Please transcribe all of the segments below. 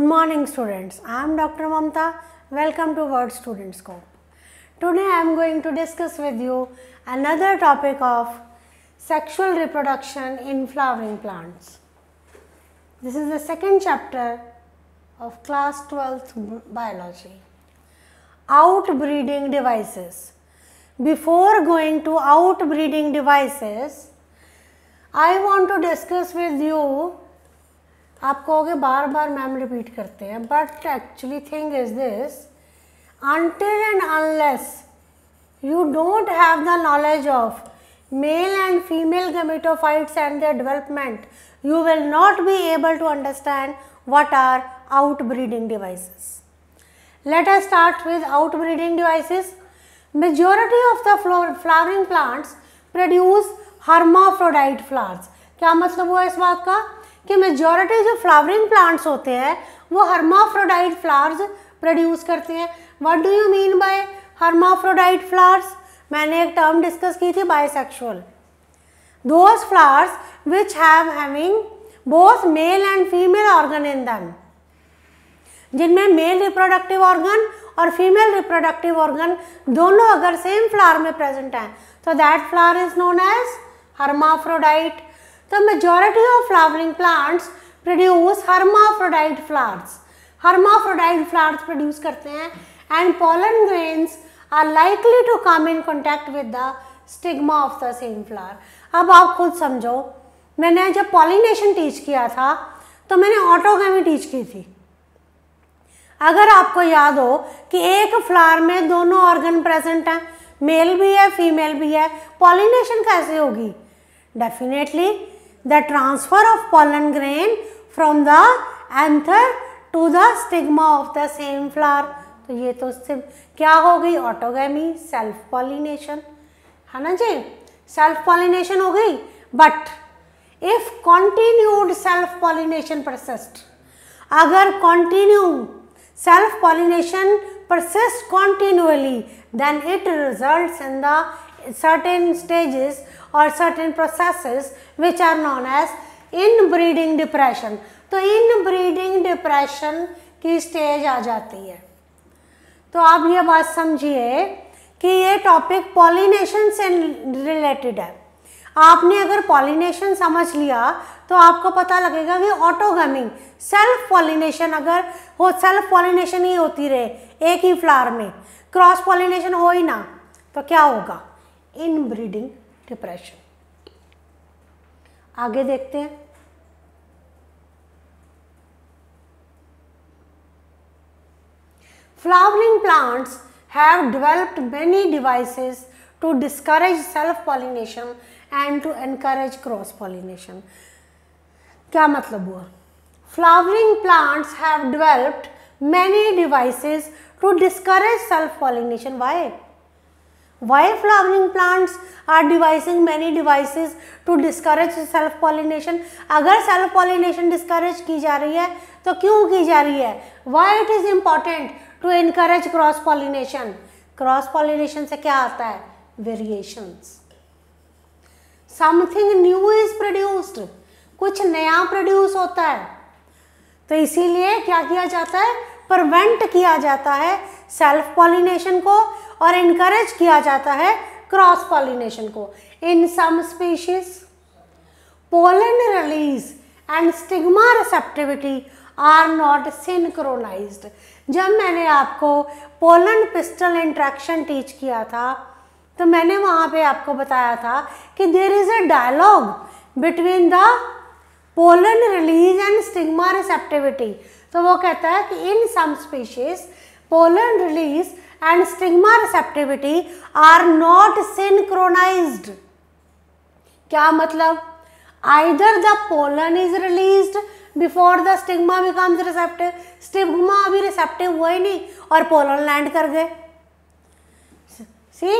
Good morning students, I am Dr. Mamta. Welcome to Word Student Scope. Today I am going to discuss with you another topic of sexual reproduction in flowering plants. This is the second chapter of class 12th biology. Outbreeding devices. Before going to outbreeding devices, I want to discuss with you आप कहोगे बार बार ma'am repeat करते हैं but actually thing is this until and unless you don't have the knowledge of male and female gametophytes and their development you will not be able to understand what are out breeding devices let's start with out breeding devices majority of the flowering plants produce hermaphrodite flowers क्या मतलब हुआ इस बात का कि majority जो flowering plants होते हैं वो हर्माफ्रोडाइट फ्लावर्स प्रोड्यूस करते हैं what do you mean by hermaphrodite flowers मैंने एक टर्म डिस्कस की थी bisexual those flowers which have having both male and female organ in them जिनमें मेल रिप्रोडक्टिव ऑर्गन और फीमेल रिप्रोडक्टिव ऑर्गन दोनों अगर सेम फ्लावर में प्रेजेंट हैं तो that flower is known as hermaphrodite The majority of flowering plants produce hermaphrodite flowers. Hermaphrodite flowers produce करते हैं and pollen grains are likely to come in contact with the stigma of the same flower. अब आप खुद समझो मैंने जब pollination teach किया था तो मैंने ऑटोगेमी टीच की थी अगर आपको याद हो कि एक फ्लावर में दोनों ऑर्गन प्रेजेंट हैं मेल भी है फीमेल भी है पॉलिनेशन कैसे होगी definitely the transfer of pollen grain from the anther to the stigma of the same flower तो ये तो क्या हो गई ऑटोगी सेल्फ पॉलिनेशन है ना जी सेल्फ पॉलिनेशन हो गई but if continued self pollination persist अगर continue self pollination persists continuously then it result in the certain stages और certain process which are known as inbreeding depression तो inbreeding depression की stage आ जाती है तो आप ये बात समझिए कि ये टॉपिक पॉलिनेशन से रिलेटेड है आपने अगर पॉलिनेशन समझ लिया तो आपको पता लगेगा कि ऑटोगमिंग सेल्फ पॉलिनेशन अगर हो सेल्फ पॉलिनेशन ही होती रहे एक ही फ्लावर में क्रॉस पॉलिनेशन हो ही ना तो क्या होगा इन ब्रीडिंग डिप्रेशन आगे देखते हैं flowering plants have developed many devices to discourage self pollination and to encourage cross pollination क्या मतलब हुआ flowering plants have developed many devices to discourage self pollination why Why flowering plants are devising many devices to discourage self pollination? अगर self pollination discourage की जा रही है तो क्यों की जा रही है Why it is important to encourage cross pollination? Cross pollination से क्या आता है Variations. Something new is produced. कुछ नया प्रोड्यूस होता है तो इसीलिए क्या किया जाता है प्रवेंट किया जाता है सेल्फ पॉलिनेशन को और इनकरेज किया जाता है क्रॉस पॉलिनेशन को in some species pollen release and stigma receptivity are not synchronise जब मैंने आपको पोलन पिस्टल इंट्रैक्शन टीच किया था तो मैंने वहाँ पे आपको बताया था कि there is a dialogue between the pollen release and stigma receptivity तो वो कहता है कि in some species pollen release and stigma receptivity are not synchronized क्या मतलब either the pollen is released before the stigma becomes receptive stigma अभी receptive हुआ ही नहीं और pollen land कर गए see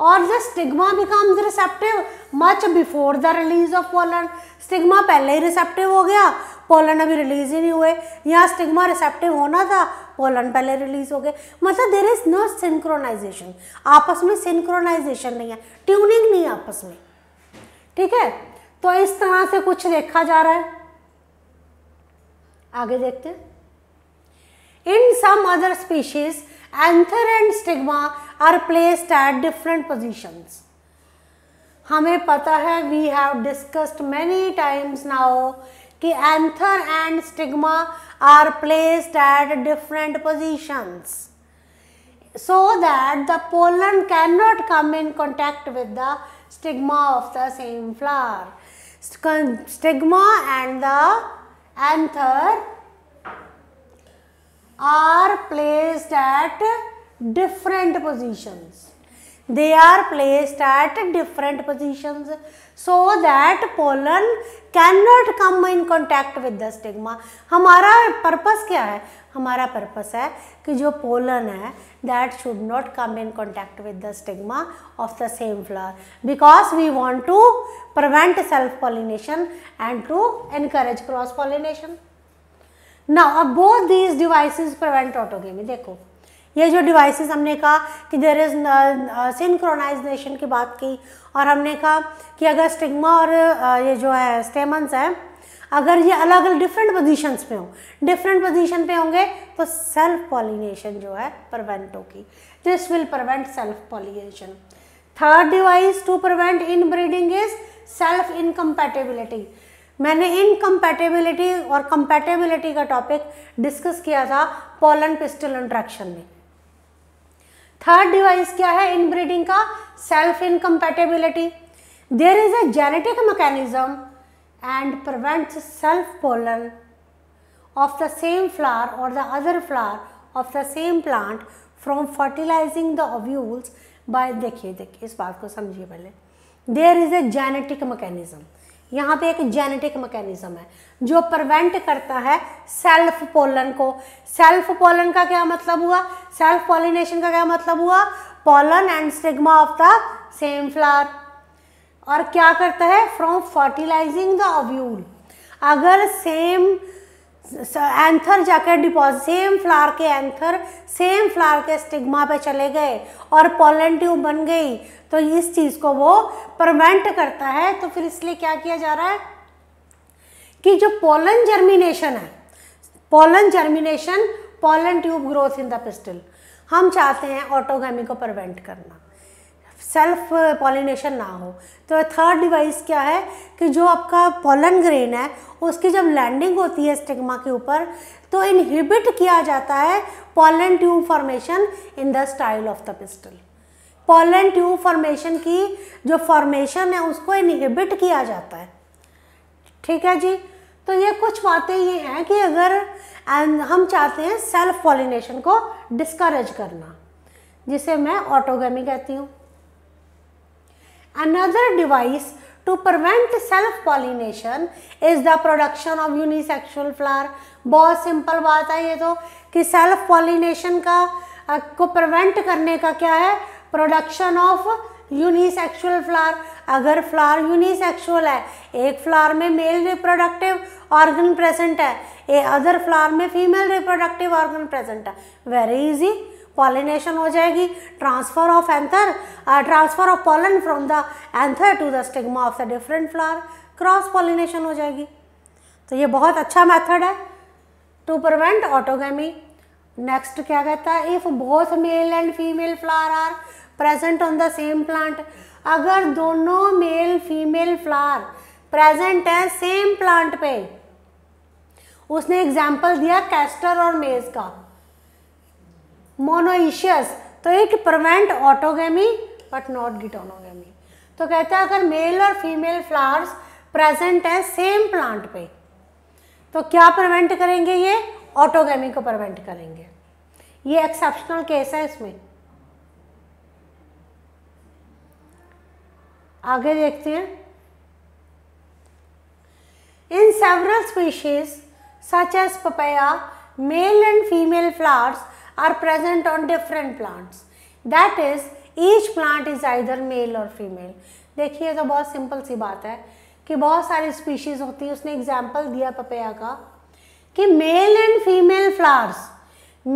और the stigma becomes receptive much before the release of pollen stigma पहले ही receptive हो गया पोलन अभी रिलीज ही नहीं हुए यहाँ स्टिग्मा रिसेप्टिव होना था पोलन पहले रिलीज हो गए मतलब देर इज नो सिंक्रोनाइजेशन आपस में सिंक्रोनाइजेशन नहीं है ट्यूनिंग नहीं है आपस में ठीक है तो इस तरह से कुछ देखा जा रहा है आगे देखते हैं in some other species anther and stigma are placed at different position हमें पता है we have discussed many times now The anther and stigma are placed at different positions so that the pollen cannot come in contact with the stigma of the same flower. Stigma and the anther are placed at different positions. they are placed at different positions so that pollen cannot come in contact with the stigma हमारा purpose क्या है हमारा purpose है कि जो pollen है that should not come in contact with the stigma of the same flower because we want to prevent self pollination and to encourage cross pollination now अब both these devices prevent autogamy देखो ये जो devices हमने कहा कि there is synchronisation की बात की और हमने कहा कि अगर स्टिग्मा और uh, ये जो है स्टेमन्स हैं अगर ये अलग अलग डिफरेंट पोजीशंस पे हो डिफरेंट पोजीशन पे होंगे तो सेल्फ पॉलिनेशन जो है प्रवेंट होगी this will prevent self pollination third device to prevent inbreeding is self incompatibility मैंने इनकम्पैटिबिलिटी और कंपैटिबिलिटी का टॉपिक डिस्कस किया था पोलन पिस्टल इंट्रैक्शन में थर्ड डिवाइस क्या है इनब्रीडिंग का self incompatibility there is a genetic mechanism and prevent self pollen of the same flower और the other flower of the same plant from fertilising the ovules by देखिए देखिए इस बात को समझिए पहले there is a genetic mechanism यहाँ पे एक जेनेटिक मैकेनिज्म है जो प्रवेंट करता है सेल्फ पोलन को सेल्फ पोलन का क्या मतलब हुआ सेल्फ पॉलिनेशन का क्या मतलब हुआ pollen and stigma of the same flower और क्या करता है फ्रॉम फर्टिलाइजिंग द अव्यूल अगर सेम एंथर जाकर डिपॉजिट सेम फ्लावर के एंथर सेम फ्लावर के स्टिग्मा पे चले गए और पोलन ट्यूब बन गई तो इस चीज़ को वो प्रिवेंट करता है तो फिर इसलिए क्या किया जा रहा है कि जो पोलन जर्मिनेशन है pollen germination pollen tube growth in the pistil हम चाहते हैं ऑटोगेमी को प्रिवेंट करना सेल्फ पॉलिनेशन uh, ना हो तो थर्ड डिवाइस क्या है कि जो आपका पोलन ग्रेन है उसकी जब लैंडिंग होती है स्टिग्मा के ऊपर तो इनहिबिट किया जाता है pollen tube formation in the style of the pistil pollen tube formation की जो फॉर्मेशन है उसको इनहिबिट किया जाता है ठीक है जी तो ये कुछ बातें ये हैं कि अगर हम चाहते हैं सेल्फ पॉलिनेशन को डिस्करेज करना जिसे मैं ऑटोगेमी कहती हूँ another device to prevent self pollination is the production of unisexual flower. बहुत सिंपल बात है ये तो कि सेल्फ pollination का को प्रिवेंट करने का क्या है प्रोडक्शन ऑफ यूनिसेक्सुअल फ्लावर अगर फ्लावर यूनिसेक्सुअल है एक फ्लावर में मेल रिप्रोडक्टिव ऑर्गन प्रेजेंट है ए अदर फ्लावर में फीमेल रिप्रोडक्टिव ऑर्गन प्रेजेंट है वेरी इजी पॉलिनेशन हो जाएगी transfer of anther transfer of pollen from the anther to the stigma of the different flower cross pollination हो जाएगी तो ये बहुत अच्छा मेथड है टू प्रिवेंट ऑटोगेमी नेक्स्ट क्या कहता है if both male and female flower are present on the same plant अगर दोनों मेल फीमेल फ्लावर प्रेजेंट है सेम प्लांट पे उसने एग्जाम्पल दिया कैस्टर और मेज का मोनोइशियस तो it prevent autogamy but not geitonogamy तो कहते हैं अगर मेल और फीमेल फ्लावर्स प्रेजेंट है सेम प्लांट पे तो क्या प्रिवेंट करेंगे ये ऑटोगेमी को प्रिवेंट करेंगे ये एक्सेप्शनल केस है इसमें आगे देखते हैं in several species such as papaya male and female flowers are present on different plants. That is, each plant is either male or female. देखिए तो बहुत सिंपल सी बात है कि बहुत सारी स्पीशीज होती है उसने एग्जाम्पल दिया पपेया का कि male and female flowers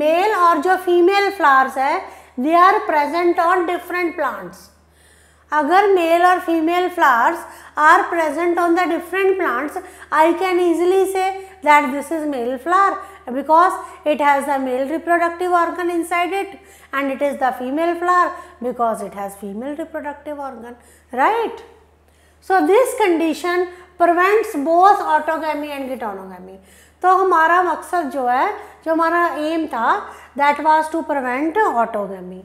male और जो फीमेल फ्लावर्स है they are present on different plants अगर मेल और female flowers are present on the different plants I can easily see that this is male flower because it has the male reproductive organ inside it and it is the female flower because it has female reproductive organ, right? So, this condition prevents both autogamy and heteronogamy. तो हमारा मकसद जो है जो हमारा aim था that was to prevent autogamy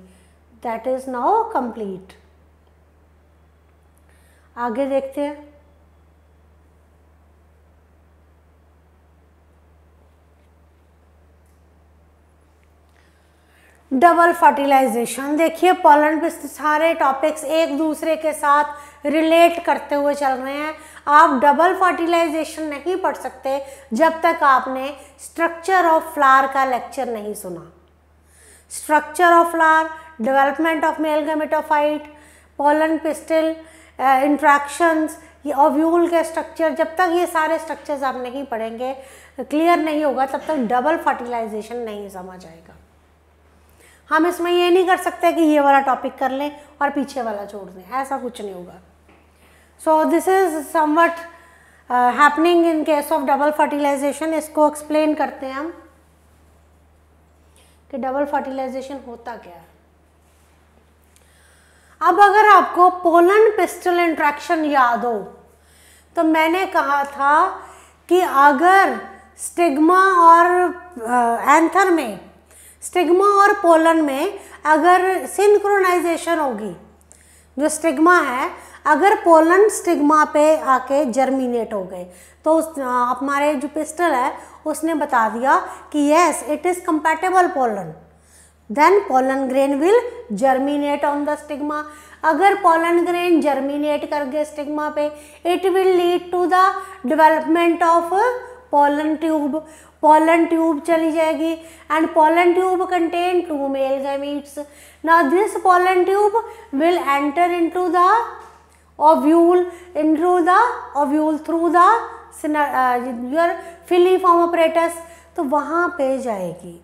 that is now complete आगे देखते हैं डबल फर्टिलाइजेशन देखिए पॉलन पे सारे टॉपिक्स एक दूसरे के साथ रिलेट करते हुए चल रहे हैं आप डबल फर्टिलाइजेशन नहीं पढ़ सकते जब तक आपने स्ट्रक्चर ऑफ फ्लावर का लेक्चर नहीं सुना structure of flower development of male gametophyte pollen pistil interactions ये ओव्यूल के स्ट्रक्चर जब तक ये सारे स्ट्रक्चर्स आप नहीं पढ़ेंगे क्लियर नहीं होगा तब तक डबल फर्टिलाइजेशन नहीं समझ आएगा हम इसमें ये नहीं कर सकते कि ये वाला टॉपिक कर लें और पीछे वाला छोड़ दें ऐसा कुछ नहीं होगा so this is something happening in case of double fertilization इसको एक्सप्लेन करते हैं हम कि डबल फर्टिलाइजेशन होता क्या है अब अगर आपको पोलन पिस्टल इंट्रैक्शन याद हो तो मैंने कहा था कि अगर स्टिग्मा और एंथर uh, में स्टिग्मा और पोलन में अगर सिंक्रोनाइजेशन होगी जो स्टिग्मा है अगर पोलन स्टिग्मा पे आके जर्मिनेट हो गए तो उस हमारे जो पिस्टल है उसने बता दिया कि yes it is compatible pollen then pollen grain will germinate on the stigma अगर पोलन ग्रेन जर्मिनेट कर गए स्टिग्मा पे it will lead to the development of pollen tube pollen tube चली जाएगी and pollen tube contain two male gametes ना this pollen tube will enter into the ovule into the ovule through the your filiform apparatus तो वहाँ पे जाएगी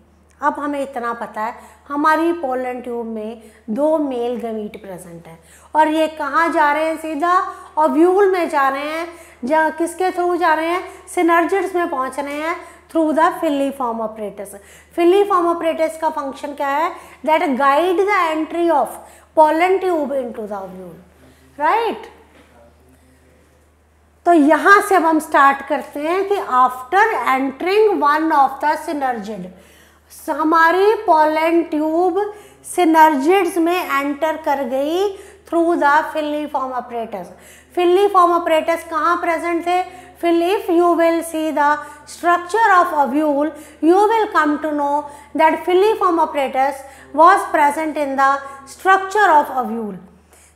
अब हमें इतना पता है हमारी पोलन ट्यूब में दो मेल गमीट प्रेजेंट है और ये कहाँ जा रहे हैं सीधा ओव्यूल में जा रहे हैं जहाँ किसके थ्रू जा रहे हैं सिनर्जिट्स में पहुँच रहे हैं through the filiform apparatus filiform apparatus का फंक्शन क्या है that guide the entry of pollen tube into दूल राइट तो यहां से अब हम स्टार्ट करते हैं कि after entering one of the synergid हमारी पोलन ट्यूब सिनर्जिड्स में एंटर कर गई through the filiform apparatus filiform apparatus कहाँ प्रेजेंट थे फिर if you will see the structure of अव्यूल you will come to know that filiform apparatus was present in the structure of ovule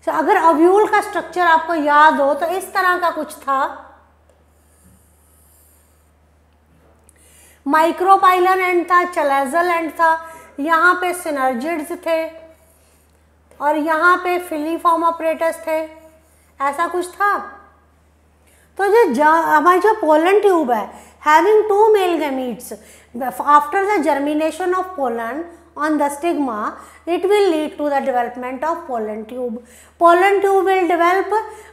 तो अगर अव्यूल का structure आपको याद हो तो इस तरह का कुछ था माइक्रोपाइलन एंड था चलेजल एंड था यहाँ पे सिनर्जिड्स थे और यहाँ पे फिलीफॉर्म ऑपरेटर्स थे ऐसा कुछ था तो जो हमारी जो पोलन ट्यूब है having two male gametes after the germination of pollen on the stigma it will lead to the development of pollen tube pollen tube will develop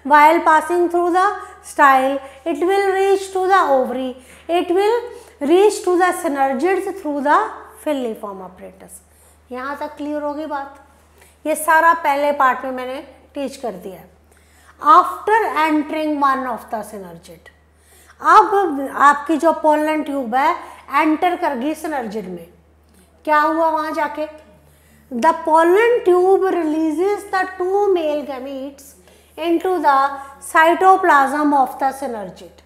while passing through the style it will reach to the ovary it will reach to the synergids through the form apparatus यहाँ तक clear होगी बात ये सारा पहले part में मैंने teach कर दिया है after entering one of the synergid अब आपकी जो पोलन ट्यूब है एंटर कर गई सिनर्जिट में क्या हुआ वहां जाके the pollen tube releases the two male gametes into the cytoplasm of the synergid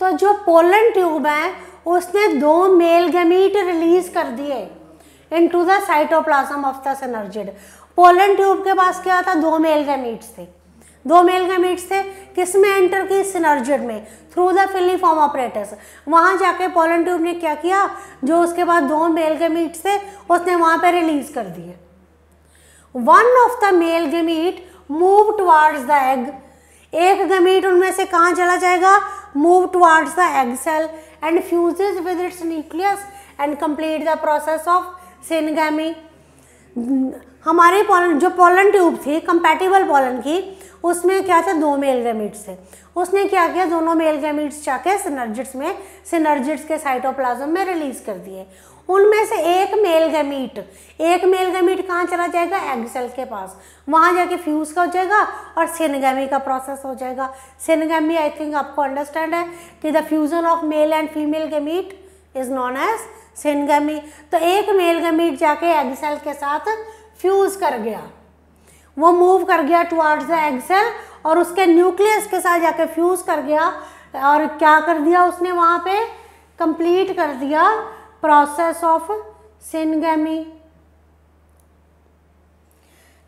तो जो पोलन ट्यूब है उसने दो मेल गमीट रिलीज कर दिए into the cytoplasm of the synergid pollen tube के पास क्या था दो मेल गैमीट्स थे दो मेल गैमीट्स थे किस में एंटर की सिनर्जिड में थ्रू द फिलीफॉर्म ऑपरेटर्स वहाँ जाके पोलन ट्यूब ने क्या किया जो उसके बाद दो मेल गैमीट्स थे उसने वहाँ पर रिलीज कर दिए one of the male gamete move towards the egg एक गमीट उनमें से कहाँ चला जाएगा move towards the egg cell and fuses with its nucleus and complete the process of syngamy में हमारे पॉलन जो पॉलन ट्यूब थी कंपैटिबल पॉलन की उसमें क्या था दो मेल गैमिट्स थे उसने क्या किया दोनों मेल गैमिट्स जाके सिनर्जिट्स में सिनर्जिट्स के साइटोप्लाज्म में रिलीज कर दिए उनमें से एक मेल गैमिट एक मेल गैमिट कहाँ चला जाएगा एग सेल के पास वहाँ जाके फ्यूज़ का हो जाएगा और सिनगैमी का प्रोसेस हो जाएगा सिनगैमी आई थिंक आपको अंडरस्टैंड है कि the fusion of male and female gamete is known as syngamy तो एक मेल गमीट जाके एग सेल के साथ फ्यूज़ कर गया वो मूव कर गया टुवर्ड्स द एग सेल और उसके न्यूक्लियस के साथ जाके फ्यूज़ कर गया और क्या कर दिया उसने वहाँ पे कंप्लीट कर दिया process of syngamy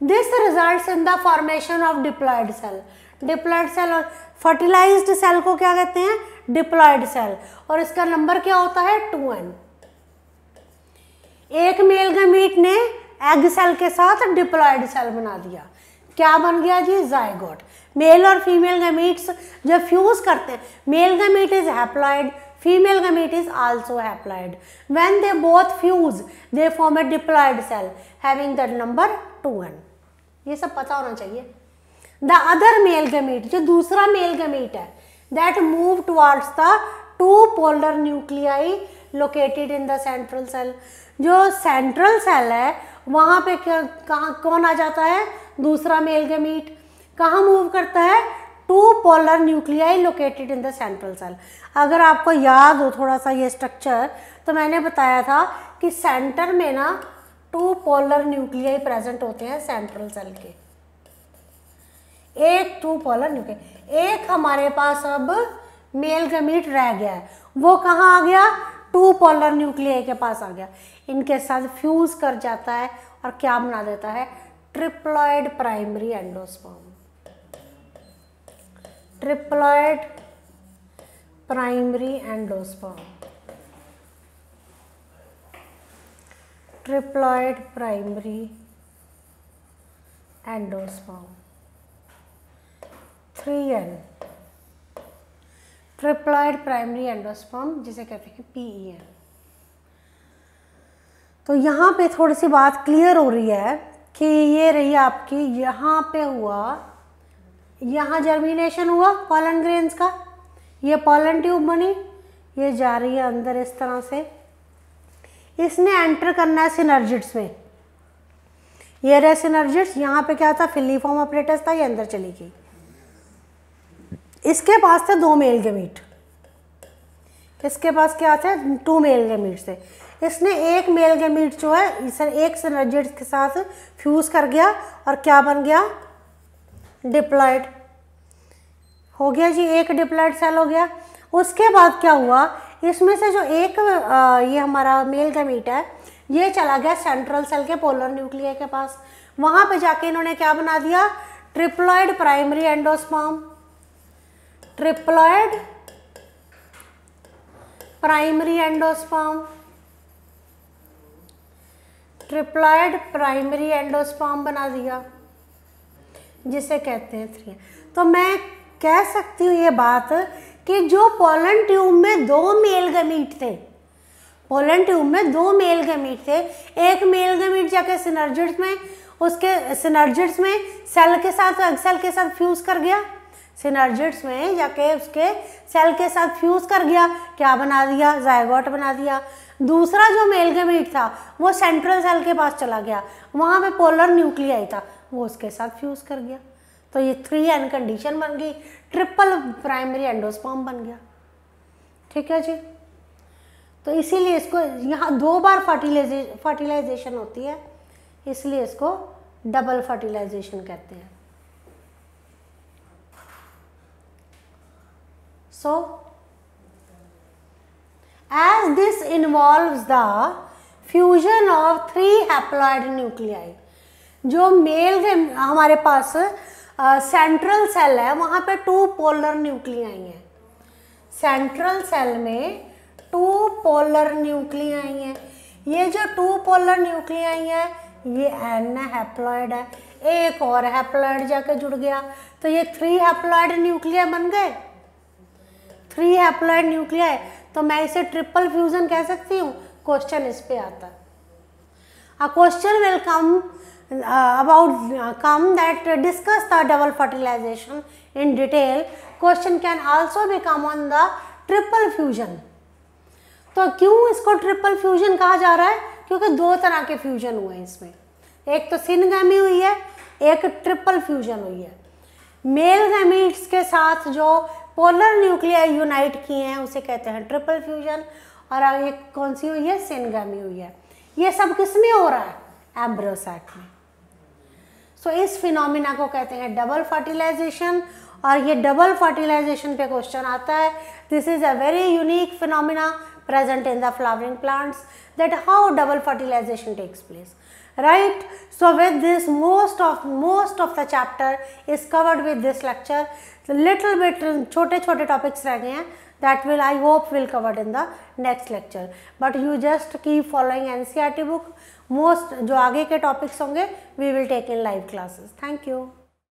this result in the formation of diploid cell diploid cell और फर्टिलाइज्ड सेल को क्या कहते हैं डिप्लॉयड सेल और इसका नंबर क्या होता है टू एन एक मेल गमीट ने एग सेल के साथ डिप्लॉयड सेल बना दिया क्या बन गया जी जायगोट मेल और फीमेल गमीट्स जब फ्यूज करते हैं male gamete is haploid female gamete is also haploid when they both fuse they form a diploid cell having the number two n ये सब पता होना चाहिए द अदर मेल गमीट जो दूसरा मेल गमीट है that move towards the two polar nuclei located in the central cell जो central cell है वहाँ पे कहाँ कौन आ जाता है दूसरा मेल गमीट कहाँ मूव करता है two polar nuclei located in the central cell अगर आपको याद हो थोड़ा सा ये स्ट्रक्चर तो मैंने बताया था कि सेंटर में ना टू पोलर न्यूक्लियाई प्रेजेंट होते हैं सेंट्रल सेल के एक टू पोलर न्यूक्लियर एक हमारे पास अब मेल गमीट रह गया है वो कहाँ आ गया टू पोलर न्यूक्लियर के पास आ गया इनके साथ फ्यूज कर जाता है और क्या बना देता है triploid primary endosperm triploid primary endosperm triploid primary endosperm three n triploid primary endosperm जिसे कहते हैं पी e तो यहाँ पे थोड़ी सी बात क्लियर हो रही है कि ये रही आपकी यहाँ पे हुआ यहाँ जर्मिनेशन हुआ पॉलन ग्रेन्स का ये पॉलन ट्यूब बनी ये जा रही है अंदर इस तरह से इसने एंटर करना है सिनर्जिट्स में ये रहे सिनर्जिट्स यहाँ पे क्या था फिलीफॉर्म ऑपरेटर्स था ये अंदर चली गई इसके पास थे दो मेल गेमीट इसके पास क्या थे टू मेल गेमीट थे इसने एक मेल गेमीट जो है इसे एक सनजेट के साथ फ्यूज़ कर गया और क्या बन गया डिप्लॉयड हो गया जी एक डिप्लॉयड सेल हो गया उसके बाद क्या हुआ इसमें से जो एक आ, ये हमारा मेल गेमीट है ये चला गया सेंट्रल सेल के पोलर न्यूक्लियर के पास वहाँ पे जाके इन्होंने क्या बना दिया triploid primary endosperm triploid primary endosperm triploid primary endosperm बना दिया जिसे कहते हैं थ्री तो मैं कह सकती हूँ ये बात कि जो पोलन ट्यूब में दो मेल गमीट थे पोलन ट्यूब में दो मेल गमीट थे एक मेल गमीट जाके सिनर्जिट्स में उसके सिनर्जिट्स में सेल के साथ एक्सेल के साथ फ्यूज कर गया सिनर्जिट्स में जाके उसके सेल के साथ फ्यूज़ कर गया क्या बना दिया जायगॉट बना दिया दूसरा जो मेल गेमेट था वो सेंट्रल सेल के पास चला गया वहाँ पे पोलर न्यूक्लियाई था वो उसके साथ फ्यूज़ कर गया तो ये थ्री एन कंडीशन बन गई ट्रिपल प्राइमरी एंडोस्पॉम बन गया ठीक है जी तो इसीलिए इसको यहाँ दो बार फर्टिलाइजे फर्टिलाइजेशन होती है इसलिए इसको डबल फर्टिलाइजेशन कहते हैं So, as this involves the fusion of three haploid nuclei, जो मेल के हमारे पास सेंट्रल सेल है वहाँ पे टू पोलर न्यूक्लिया हैं सेंट्रल सेल में टू पोलर न्यूक्लियाई हैं ये जो टू पोलर न्यूक्लियाई हैं ये एन हैप्लॉयड है एक और हैप्लॉयड जाके जुड़ गया तो ये थ्री हैप्लॉयड न्यूक्लिया बन गए थ्री एप्लॉयड न्यूक्लिया है तो मैं इसे ट्रिपल फ्यूजन कह सकती हूँ क्वेश्चन इस पे आता है a question will come about come that discuss the double fertilization in detail question can also be come on the triple fusion तो क्यों इसको ट्रिपल फ्यूजन कहा जा रहा है क्योंकि दो तरह के फ्यूजन हुए हैं इसमें एक तो सिनगैमी हुई है एक ट्रिपल फ्यूजन हुई है मेल गैमीट्स के साथ जो पोलर न्यूक्लिया यूनाइट किए हैं उसे कहते हैं ट्रिपल फ्यूजन और एक कौन सी हुई है सेनगामी हुई है ये सब किस में हो रहा है एम्ब्रोसैट में सो इस फिनोमिना को कहते हैं डबल फर्टिलाइजेशन और ये डबल फर्टिलाइजेशन पे क्वेश्चन आता है this is a very unique phenomena present in the flowering plants that how double fertilization takes place right so with this most of most of the chapter is covered with this lecture so little bit chote chote topics reh gaye hain that will I hope will covered in the next lecture but you just keep following NCRT book most jo aage ke topics honge we will take in live classes thank you